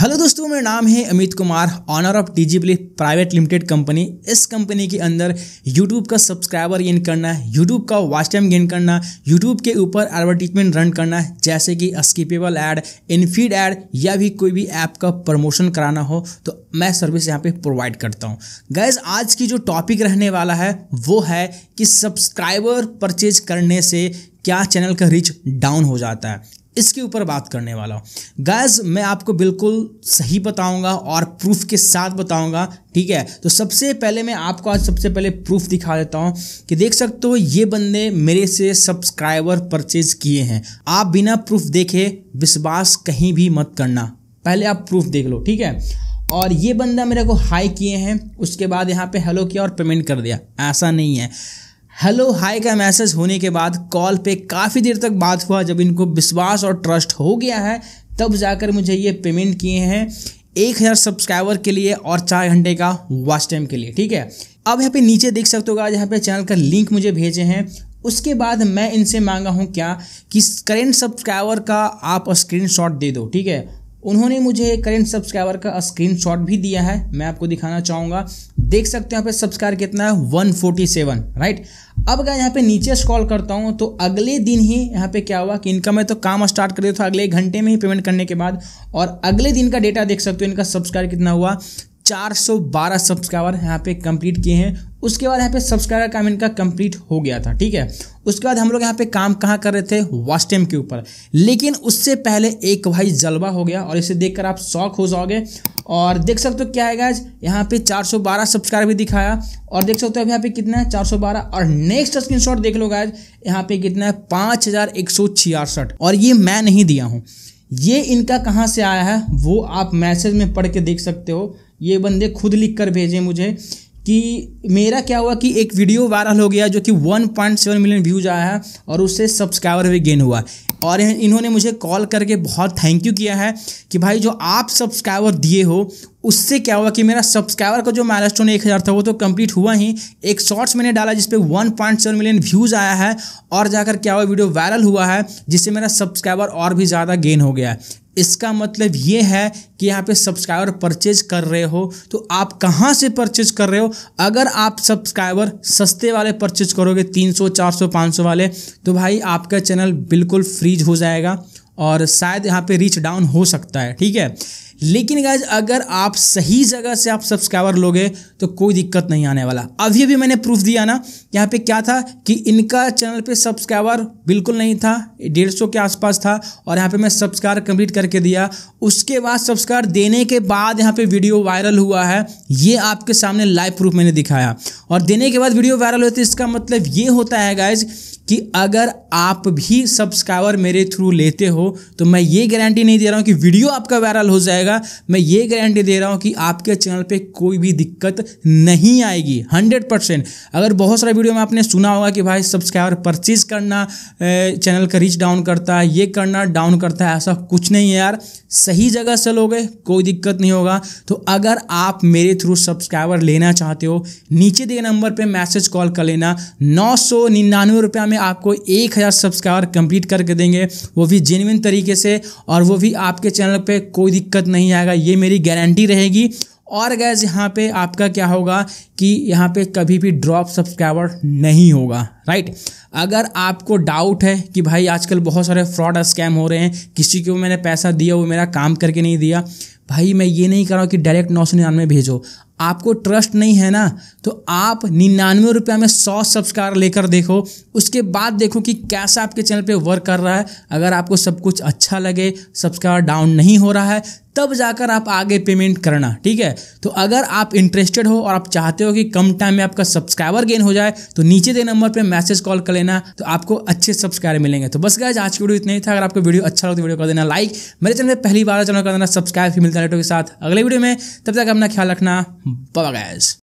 Hello दोस्तों मेरा नाम है Amit Kumar owner of T private limited company इस कंपनी के अंदर यूट्यूब का सब्सक्राइबर गेन करना यूट्यूब का वॉच टाइम गेन करना यूट्यूब के ऊपर एडवर्टीजमेंट रन करना जैसे कि स्कीपेबल ऐड इनफीड ऐड या भी कोई भी ऐप का प्रमोशन कराना हो तो मैं सर्विस यहाँ पे प्रोवाइड करता हूँ गैज आज की जो टॉपिक रहने वाला है वो है कि सब्सक्राइबर परचेज करने से क्या चैनल का रीच डाउन हो जाता है इसके ऊपर बात करने वाला हूँ गैज मैं आपको बिल्कुल सही बताऊंगा और प्रूफ के साथ बताऊंगा ठीक है तो सबसे पहले मैं आपको आज सबसे पहले प्रूफ दिखा देता हूँ कि देख सकते हो ये बंदे मेरे से सब्सक्राइबर परचेज किए हैं आप बिना प्रूफ देखे विश्वास कहीं भी मत करना पहले आप प्रूफ देख लो ठीक है और ये बंदा मेरे को हाई किए हैं उसके बाद यहाँ पे हेलो किया और पेमेंट कर दिया ऐसा नहीं है हेलो हाय का मैसेज होने के बाद कॉल पे काफ़ी देर तक बात हुआ जब इनको विश्वास और ट्रस्ट हो गया है तब जाकर मुझे ये पेमेंट किए हैं एक हज़ार सब्सक्राइबर के लिए और चार घंटे का वॉच टाइम के लिए ठीक है अब यहाँ पे नीचे देख सकते होगा यहाँ पे चैनल का लिंक मुझे भेजे हैं उसके बाद मैं इनसे मांगा हूँ क्या कि करेंट सब्सक्राइबर का आप स्क्रीन दे दो ठीक है उन्होंने मुझे करेंट सब्सक्राइबर का स्क्रीनशॉट भी दिया है मैं आपको दिखाना चाहूँगा देख सकते हो यहाँ पे सब्सक्राइब कितना है 147 राइट अब अगर यहाँ पे नीचे स्क्रॉल करता हूँ तो अगले दिन ही यहाँ पे क्या हुआ कि इनका मैं तो काम स्टार्ट कर दिया था अगले घंटे में ही पेमेंट करने के बाद और अगले दिन का डेटा देख सकते हो इनका सब्सक्राइब कितना हुआ 412 सब्सक्राइबर यहाँ पे कंप्लीट किए हैं उसके बाद यहाँ पे सब्सक्राइबर काम इनका कंप्लीट हो गया था ठीक है उसके बाद हम लोग यहाँ पे काम कहाँ कर रहे थे वॉच टाइम के ऊपर लेकिन उससे पहले एक भाई जलवा हो गया और इसे देखकर आप शौक हो जाओगे और देख सकते हो क्या है यहाँ पे 412 सब्सक्राइबर भी दिखाया और देख सकते हो अब यहाँ पे कितना है 412 और नेक्स्ट स्क्रीन देख लो गायज यहाँ पे कितना है पाँच और ये मैं नहीं दिया हूँ ये इनका कहाँ से आया है वो आप मैसेज में पढ़ के देख सकते हो ये बंदे खुद लिख कर भेजे मुझे कि मेरा क्या हुआ कि एक वीडियो वायरल हो गया जो कि 1.7 मिलियन व्यूज आया है और उससे सब्सक्राइबर भी गेन हुआ और इन्होंने मुझे कॉल करके बहुत थैंक यू किया है कि भाई जो आप सब्सक्राइबर दिए हो उससे क्या हुआ कि मेरा सब्सक्राइबर का जो माइलस्टोन एक हज़ार था वो तो कंप्लीट हुआ ही एक शॉर्ट्स मैंने डाला जिसपे सेवन मिलियन व्यूज़ आया है और जाकर क्या हुआ वीडियो वायरल हुआ है जिससे मेरा सब्सक्राइबर और भी ज़्यादा गेन हो गया है इसका मतलब ये है कि यहाँ पे सब्सक्राइबर परचेज कर रहे हो तो आप कहाँ से परचेज कर रहे हो अगर आप सब्सक्राइबर सस्ते वाले परचेज करोगे 300 400 500 वाले तो भाई आपका चैनल बिल्कुल फ्रीज हो जाएगा और शायद यहाँ पे रीच डाउन हो सकता है ठीक है लेकिन गाइज अगर आप सही जगह से आप सब्सक्राइबर लोगे तो कोई दिक्कत नहीं आने वाला अभी अभी मैंने प्रूफ दिया ना यहाँ पे क्या था कि इनका चैनल पे सब्सक्राइबर बिल्कुल नहीं था डेढ़ सौ के आसपास था और यहाँ पे मैं सब्सक्राइबर कंप्लीट करके दिया उसके बाद सब्सक्राइबर देने के बाद यहाँ पे वीडियो वायरल हुआ है ये आपके सामने लाइव प्रूफ मैंने दिखाया और देने के बाद वीडियो वायरल होती है इसका मतलब ये होता है गाइज़ कि अगर आप भी सब्सक्राइबर मेरे थ्रू लेते हो तो मैं ये गारंटी नहीं दे रहा हूँ कि वीडियो आपका वायरल हो जाएगा मैं ये गारंटी दे रहा हूँ कि आपके चैनल पे कोई भी दिक्कत नहीं आएगी 100 परसेंट अगर बहुत सारे वीडियो में आपने सुना होगा कि भाई सब्सक्राइबर परचेज करना चैनल का रीच डाउन करता है ये करना डाउन करता है ऐसा कुछ नहीं है यार सही जगह से लोगे कोई दिक्कत नहीं होगा तो अगर आप मेरे थ्रू सब्सक्राइबर लेना चाहते हो नीचे दिए नंबर पर मैसेज कॉल कर लेना नौ सौ निन्यानवे रुपया में में आपको एक हज़ार सब्सक्राइबर कंप्लीट करके देंगे वो भी जेनविन तरीके से और वो भी आपके चैनल पे कोई दिक्कत नहीं आएगा ये मेरी गारंटी रहेगी और गैज यहाँ पे आपका क्या होगा कि यहाँ पे कभी भी ड्रॉप सब्सक्राइबर नहीं होगा राइट अगर आपको डाउट है कि भाई आजकल बहुत सारे फ्रॉड और स्कैम हो रहे हैं किसी को मैंने पैसा दिया वो मेरा काम करके नहीं दिया भाई मैं ये नहीं कर रहा हूँ कि डायरेक्ट नौ सौ निन्यानवे भेजो आपको ट्रस्ट नहीं है ना तो आप निन्यानवे रुपया में सौ सब्सक्राइबर लेकर देखो उसके बाद देखो कि कैसा आपके चैनल पे वर्क कर रहा है अगर आपको सब कुछ अच्छा लगे सब्सक्राइबर डाउन नहीं हो रहा है तब जाकर आप आगे पेमेंट करना ठीक है तो अगर आप इंटरेस्टेड हो और आप चाहते हो कि कम टाइम में आपका सब्सक्राइबर गेन हो जाए तो नीचे दे नंबर पे मैसेज कॉल कर लेना तो आपको अच्छे सब्सक्राइबर मिलेंगे तो बस गाइज आज की वीडियो इतना ही था अगर आपको वीडियो अच्छा लगता तो वीडियो कर देना लाइक मेरे चैनल पर पहली बार चैनल कर देना सब्सक्राइब भी मिलता है के साथ अगले वीडियो में तब तक अपना ख्याल रखना Bye bye guys.